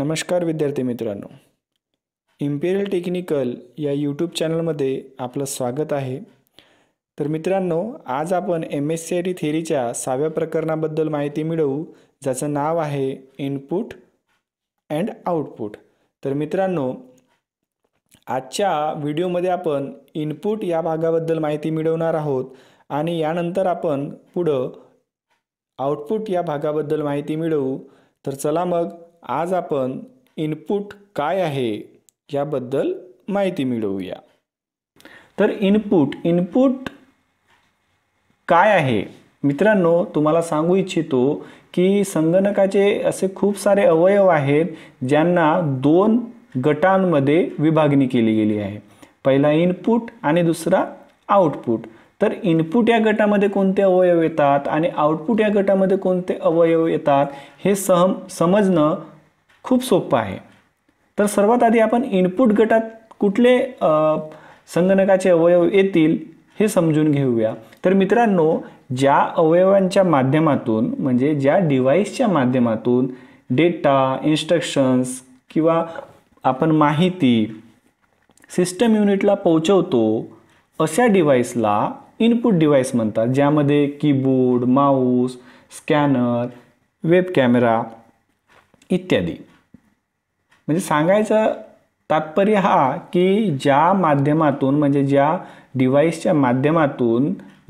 नमस्कार विद्यार्थी मित्रांनो इम्पेरियल टेक्निकल या यूट्यूब चॅनलमध्ये आपलं स्वागत आहे तर मित्रांनो आज आपण M S C I T थेरीच्या सहाव्या प्रकरणाबद्दल माहिती मिळवू ज्याचं नाव आहे इनपुट अँड आउटपुट तर मित्रांनो आजच्या व्हिडिओमध्ये आपण इनपुट या भागाबद्दल माहिती मिळवणार आहोत आणि यानंतर आपण पुढं आउटपुट या भागाबद्दल माहिती मिळवू तर चला मग आज आपण इनपुट काय आहे याबद्दल माहिती मिळवूया तर इनपुट इनपुट काय आहे मित्रांनो तुम्हाला सांगू इच्छितो की संगणकाचे असे खूप सारे अवयव आहेत ज्यांना दोन गटांमध्ये विभागणी केली गेली आहे पहिला इनपुट आणि दुसरा आउटपुट तर इनपुट या गटामध्ये कोणते अवयव येतात आणि आउटपुट या गटामध्ये कोणते अवयव येतात हे सह समजणं खूप सोपं आहे तर सर्वात आधी आपण इनपुट गटात कुठले संगणकाचे अवयव येतील हे समजून घेऊया तर मित्रांनो ज्या अवयवांच्या माध्यमातून म्हणजे ज्या डिव्हाइसच्या माध्यमातून डेटा इन्स्ट्रक्शन्स किंवा आपण माहिती सिस्टम युनिटला पोहोचवतो अशा डिव्हाइसला इनपुट डिव्हाइस म्हणतात ज्यामध्ये keyboard mouse scanner web camera इत्यादी म्हणजे सांगायचं तात्पर्य हा की ज्या माध्यमातून म्हणजे ज्या डिव्हाइसच्या माध्यमातून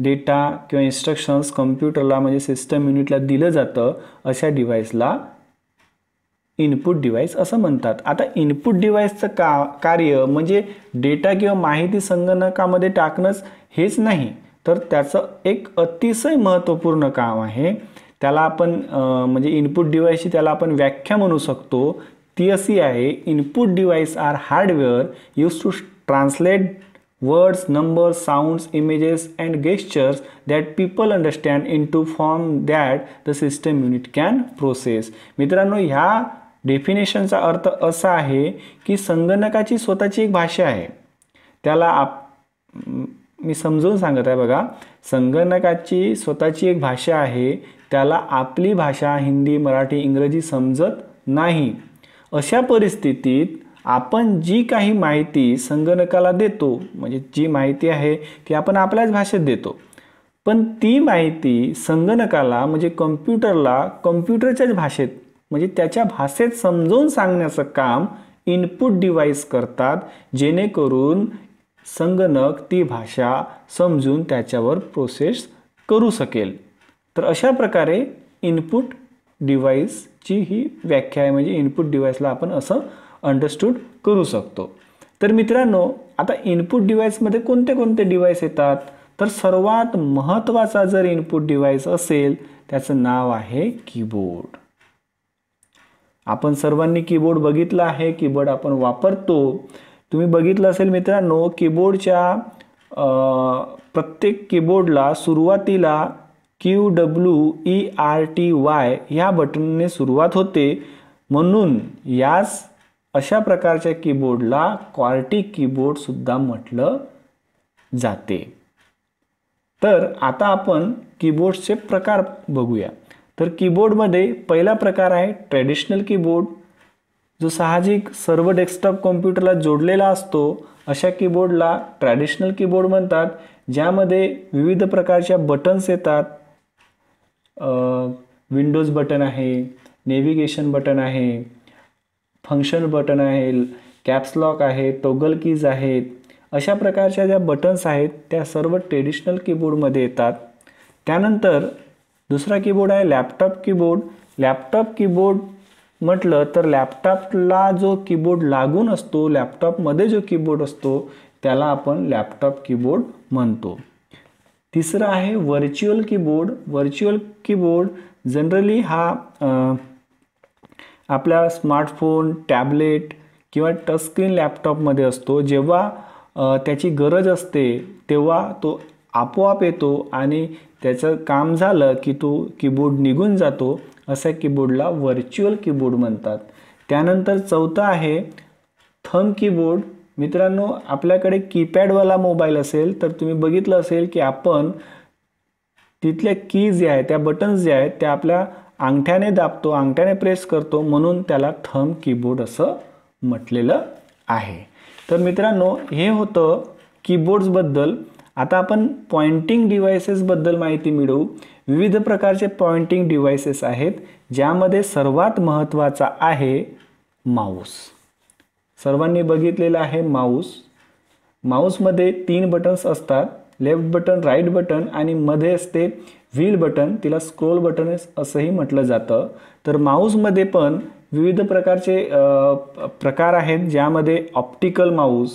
डेटा किंवा इन्स्ट्रक्शन्स कम्प्युटरला म्हणजे सिस्टम युनिटला दिलं जातं अशा डिव्हाइसला इनपुट डिव्हाइस असं म्हणतात आता इनपुट डिव्हाइसचं का कार्य म्हणजे डेटा किंवा माहिती संगणकामध्ये टाकणंच हेच नाही तर त्याचं एक अतिशय महत्त्वपूर्ण काम आहे त्याला आपण म्हणजे इनपुट डिव्हाइसची त्याला आपण व्याख्या म्हणू शकतो ती अशी आहे input device are hardware use to translate words numbers sounds images and gestures that people understand into form that the system unit can process मित्रांनो ह्या डेफिनेशनचा अर्थ असा आहे की संगणकाची स्वतःची एक भाषा आहे त्याला आप मी समजून सांगत आहे बघा संगणकाची स्वतःची एक भाषा आहे त्याला आपली भाषा हिंदी मराठी इंग्रजी समजत नाही अशा परिस्थितीत आपण जी काही माहिती संगणकाला देतो म्हणजे जी माहिती आहे ती आपण आपल्याच भाषेत देतो पण ती माहिती संगणकाला म्हणजे कम्प्युटरला कम्प्युटरच्याच भाषेत म्हणजे त्याच्या भाषेत समजवून सांगण्याचं काम इनपुट डिव्हाइस करतात जेणेकरून संगणक ती भाषा समजून त्याच्यावर प्रोसेस करू शकेल तर अशा प्रकारे इनपुट डिव्हाइसची ही व्याख्या आहे म्हणजे इनपुट डिव्हाइसला आपण असं अंडरस्टूड करू शकतो तर मित्रांनो आता इनपुट डिव्हाइसमध्ये कोणते कोणते डिव्हाइस येतात तर सर्वात महत्त्वाचा जर इनपुट डिव्हाइस असेल त्याचं नाव आहे कीबोर्ड आपण सर्वांनी कीबोर्ड बघितला आहे कीबोर्ड आपण वापरतो तुम्ही बघितलं असेल मित्रांनो कीबोर्डच्या प्रत्येक कीबोर्डला सुरुवातीला Q W E R T Y ह्या बटनने सुरुवात होते म्हणून यास अशा प्रकारच्या कीबोर्डला क्वार्टिक कीबोर्डसुद्धा म्हटलं जाते तर आता आपण कीबोर्डचे प्रकार बघूया तर कीबोर्डमध्ये पहिला प्रकार आहे ट्रॅडिशनल कीबोर्ड जो साहजिक सर्व डेस्कटॉप कॉम्प्युटरला जोडलेला असतो अशा कीबोर्डला ट्रॅडिशनल कीबोर्ड म्हणतात ज्यामध्ये विविध प्रकारच्या बटन्स येतात विंडोज बटन आहे नेव्हिगेशन बटन आहे फंक्शन बटन आहे कॅप्स लॉक आहे टोगल कीज आहेत अशा प्रकारच्या ज्या बटन्स आहेत त्या सर्व ट्रेडिशनल कीबोर्डमध्ये येतात त्यानंतर दुसरा कीबोर्ड आहे लॅपटॉप कीबोर्ड लॅपटॉप कीबोर्ड म्हटलं तर लॅपटॉपला जो कीबोर्ड लागून असतो लॅपटॉपमध्ये जो कीबोर्ड असतो त्याला आपण लॅपटॉप कीबोर्ड म्हणतो तिसरं आहे virtual keyboard virtual keyboard generally हा आपल्या स्मार्टफोन टॅबलेट किंवा टचस्क्रीन लॅपटॉपमध्ये असतो जेव्हा त्याची गरज असते तेव्हा तो आपोआप येतो आणि त्याचं काम झालं की तो कीबोर्ड निघून जातो असा कीबोर्डला व्हर्च्युअल कीबोर्ड म्हणतात त्यानंतर चौथं आहे थम कीबोर्ड मित्रांनो आपल्याकडे कीपॅडवाला मोबाईल असेल तर तुम्ही बघितलं असेल की आपण तिथल्या की जे आहेत त्या बटन्स जे आहेत त्या आपल्या अंगठ्याने दाबतो अंगठ्याने प्रेस करतो म्हणून त्याला थम कीबोर्ड असं म्हटलेलं आहे तर मित्रांनो हे होतं कीबोर्ड्सबद्दल आता आपण पॉइंटिंग डिव्हायसेसबद्दल माहिती मिळवू विविध प्रकारचे पॉइंटिंग डिव्हायसेस आहेत ज्यामध्ये सर्वात महत्त्वाचा आहे माऊस सर्वांनी बघितलेलं आहे माऊस माऊसमध्ये तीन बटन्स असतात लेफ्ट बटन राईट बटन आणि मध्ये असते व्हील बटन तिला स्क्रोल बटन असंही म्हटलं जातं तर माऊसमध्ये पण विविध प्रकारचे प्रकार आहेत ज्यामध्ये ऑप्टिकल माऊस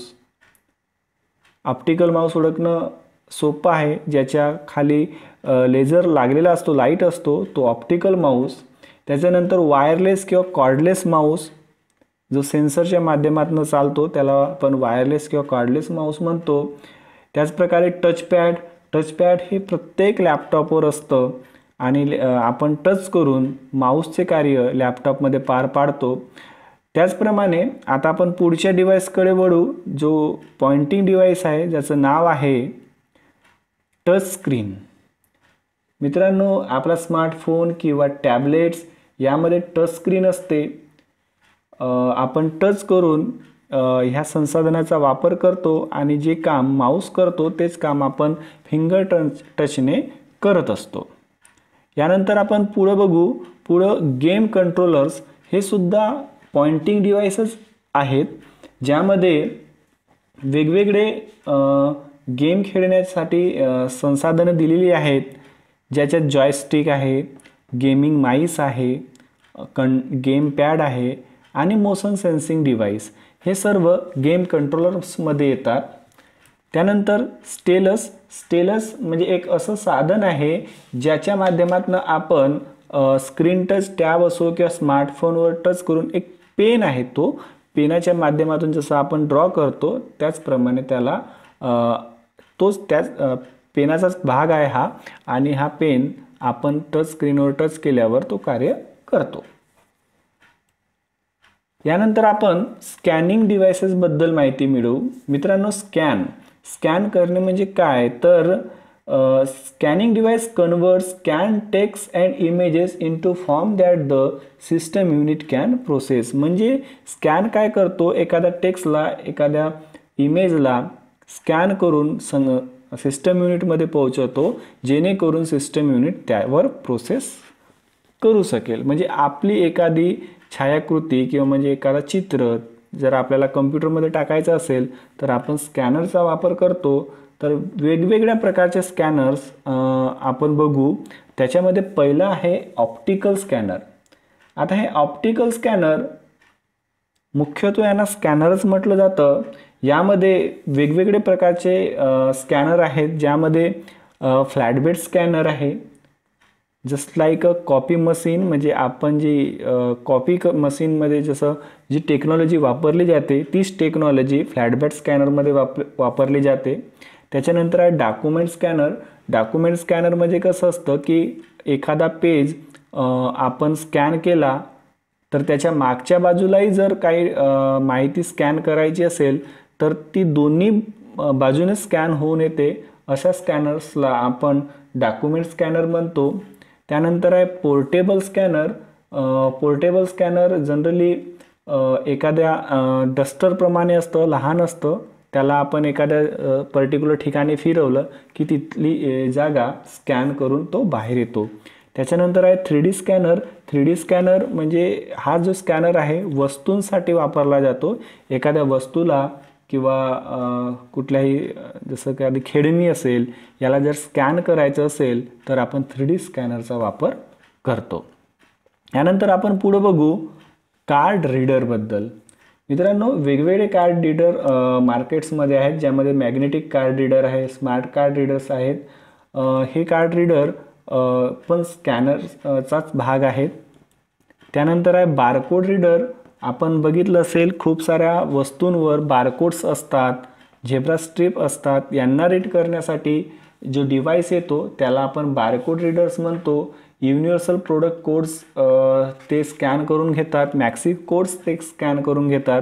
ऑप्टिकल माऊस ओळखणं सोपं आहे ज्याच्या खाली लेझर लागलेला असतो लाईट असतो तो ऑप्टिकल माऊस त्याच्यानंतर वायरलेस किंवा कॉर्डलेस माऊस जो सेन्सरच्या माध्यमातून चालतो त्याला आपण वायरलेस किंवा कार्डलेस माऊस म्हणतो त्याचप्रकारे टचपॅड टचपॅड हे प्रत्येक लॅपटॉपवर असतं आणि आपण टच करून माऊसचे कार्य लॅपटॉपमध्ये पार पाडतो त्याचप्रमाणे आता आपण पुढच्या डिव्हाइसकडे वळू जो पॉइंटिंग डिव्हाइस आहे ज्याचं नाव आहे टच स्क्रीन मित्रांनो आपला स्मार्टफोन किंवा टॅबलेट्स यामध्ये टच स्क्रीन असते आपण टच करून ह्या संसाधनाचा वापर करतो आणि जे काम माऊस करतो तेच काम आपण फिंगर टच टचने करत असतो यानंतर आपण पुढं बघू पुढं गेम कंट्रोलर्स हे सुद्धा पॉइंटिंग डिव्हाइसेस आहेत ज्यामध्ये वेगवेगळे गेम खेळण्यासाठी संसाधनं दिलेली आहेत ज्याच्यात जॉयस्टिक आहे गेमिंग माईस आहे कण गेम पॅड आहे आणि मोशन सेन्सिंग डिव्हाइस हे सर्व गेम कंट्रोलर्समध्ये येतात त्यानंतर स्टेलस स्टेलस म्हणजे एक असं साधन आहे ज्याच्या माध्यमातून आपण स्क्रीन टच टॅब असो किंवा स्मार्टफोनवर टच करून एक पेन आहे तो पेनाच्या माध्यमातून जसं आपण ड्रॉ करतो त्याचप्रमाणे त्याला तोच त्याच पेनाचाच भाग आहे हा आणि हा पेन आपण टच स्क्रीनवर टच केल्यावर तो कार्य करतो यानंतर आपण स्कॅनिंग डिव्हायसेसबद्दल माहिती मिळवू मित्रांनो स्कॅन स्कॅन करणे म्हणजे काय तर scanning device convert scan text and images into form that the system unit can process म्हणजे स्कॅन काय करतो एखाद्या टेक्स्टला एखाद्या इमेजला स्कॅन करून संग सिस्टम युनिटमध्ये पोहोचवतो जेणेकरून सिस्टम युनिट त्यावर प्रोसेस करू शकेल म्हणजे आपली एखादी छायाकृती किंवा म्हणजे एखादा चित्र जर आपल्याला कम्प्युटरमध्ये टाकायचं असेल तर आपण स्कॅनरचा वापर करतो तर वेगवेगळ्या प्रकारचे स्कॅनर्स आपण बघू त्याच्यामध्ये पहिलं आहे ऑप्टिकल स्कॅनर आता हे ऑप्टिकल स्कॅनर मुख्यत्वे यांना स्कॅनरच म्हटलं जातं यामध्ये वेगवेगळे प्रकारचे स्कॅनर आहेत ज्यामध्ये फ्लॅटबेड स्कॅनर आहे just like a copy machine म्हणजे आपण जी कॉपी क मशीनमध्ये जसं जी टेक्नॉलॉजी वापरली जाते तीच टेक्नॉलॉजी फ्लॅटबॅट स्कॅनरमध्ये वाप वापरली जाते त्याच्यानंतर आहे डॉक्युमेंट स्कॅनर डॉक्युमेंट स्कॅनर म्हणजे कसं असतं की एखादा पेज आपण स्कॅन केला तर त्याच्या मागच्या बाजूलाही जर काही माहिती स्कॅन करायची असेल तर ती दोन्ही बाजूने स्कॅन होऊन येते अशा स्कॅनर्सला आपण डॉक्युमेंट स्कॅनर म्हणतो त्यानंतर आहे portable scanner portable scanner generally एखाद्या डस्टरप्रमाणे असतं लहान असतं त्याला आपण एखाद्या पर्टिक्युलर ठिकाणी फिरवलं की तिथली जागा स्कॅन करून तो बाहेर येतो त्याच्यानंतर आहे three D scanner three D scanner म्हणजे हा जो स्कॅनर आहे वस्तूंसाठी वापरला जातो एखाद्या वस्तूला किंवा कुठल्याही जसं की आधी खेडणी असेल याला जर स्कॅन करायचं असेल तर आपण थ्री डी स्कॅनरचा वापर करतो यानंतर आपण पुढं बघू कार्ड रीडरबद्दल मित्रांनो वेगवेगळे कार्ड रीडर मार्केट्समध्ये आहेत ज्यामध्ये मॅग्नेटिक कार्ड रीडर आहे स्मार्ट कार्ड रीडर्स आहेत हे कार्ड रीडर पण स्कॅनरचाच भाग आहेत त्यानंतर आहे बारकोड रीडर आपण बघितलं असेल खूप साऱ्या वस्तूंवर बारकोड्स असतात झेब्रा स्ट्रीप असतात यांना रीड करण्यासाठी जो डिव्हाइस येतो त्याला आपण बारकोड रीडर्स म्हणतो युनिव्हर्सल प्रोडक्ट कोड्स ते स्कॅन करून घेतात मॅक्सिक कोड्स ते स्कॅन करून घेतात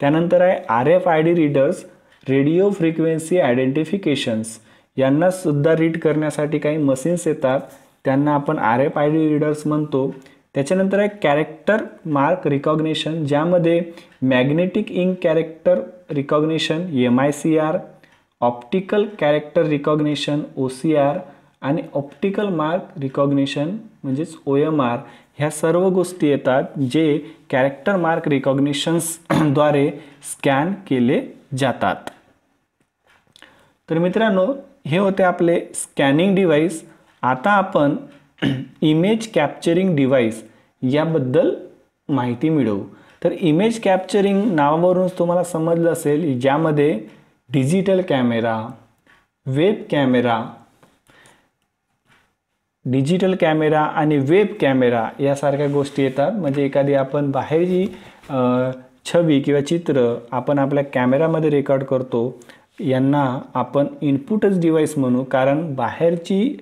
त्यानंतर आहे R F I D readers radio frequency identifications यांनासुद्धा रीड करण्यासाठी काही मशीन्स येतात त्यांना आपण R F I D readers म्हणतो त्याच्यानंतर आहे कॅरेक्टर मार्क रिकॉग्नेशन ज्यामध्ये magnetic ink character recognition M I C R optical character recognition O C R आणि ऑप्टिकल मार्क रिकॉग्नेशन म्हणजेच ओ एम आर ह्या सर्व गोष्टी येतात जे कॅरेक्टर मार्क रिकॉग्नेशन्सद्वारे स्कॅन केले जातात तर मित्रांनो हे होते आपले स्कॅनिंग डिव्हाइस आता आपण इमेज कॅप्चरिंग डिवाइस याबद्दल माहिती मिळवू तर इमेज कॅप्चरिंग नावावरूनच तुम्हाला समजलं असेल ज्यामध्ये digital camera web camera digital camera आणि वेब कॅमेरा यासारख्या गोष्टी येतात म्हणजे एखादी आपण बाहेरची छवी किंवा चित्र आपण आपल्या कॅमेरामध्ये रेकॉर्ड करतो यांना आपण इनपुटच डिव्हाइस म्हणू कारण बाहेरची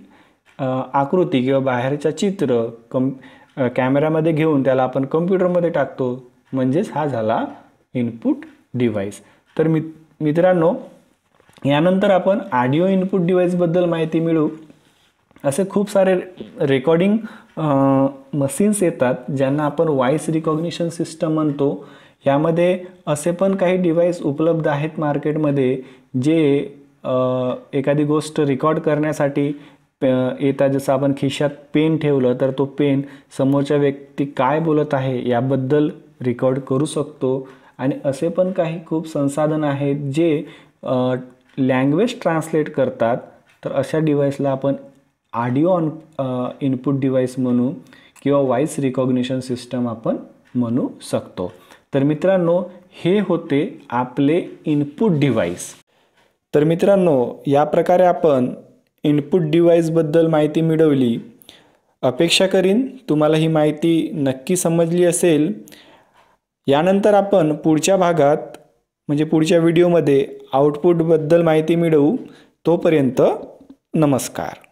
आकृती किंवा बाहेरच्या चित्र कम कॅमेऱ्यामध्ये घेऊन त्याला आपण कम्प्युटरमध्ये टाकतो म्हणजेच हा झाला इनपुट डिव्हाइस तर मि मित्रांनो यानंतर आपण ऑडिओ इनपुट डिव्हाइसबद्दल माहिती मिळू असे खूप सारे रेकॉर्डिंग मशीन्स येतात ज्यांना आपण व्हॉइस रिकॉग्निशन सिस्टम म्हणतो यामध्ये असे पण काही डिव्हाइस उपलब्ध आहेत मार्केटमध्ये जे एखादी गोष्ट रेकॉर्ड करण्यासाठी प येता जसं आपण खिशात पेन ठेवलं तर तो पेन समोरच्या व्यक्ती काय बोलत आहे याबद्दल रेकॉर्ड करू शकतो आणि असे पण काही खूप संसाधन आहेत जे लँग्वेज ट्रान्सलेट करतात तर अशा डिव्हाइसला आपण ऑडिओ ऑन इनपुट डिव्हाइस म्हणू किंवा व्हॉइस रिकॉग्निशन सिस्टम आपण म्हणू शकतो तर मित्रांनो हे होते आपले इनपुट डिव्हाइस तर मित्रांनो या प्रकारे आपण इनपुट बद्दल माहिती मिळवली अपेक्षा करीन तुम्हाला ही माहिती नक्की समजली असेल यानंतर आपण पुढच्या भागात म्हणजे पुढच्या व्हिडिओमध्ये आउटपुटबद्दल माहिती मिळवू तोपर्यंत नमस्कार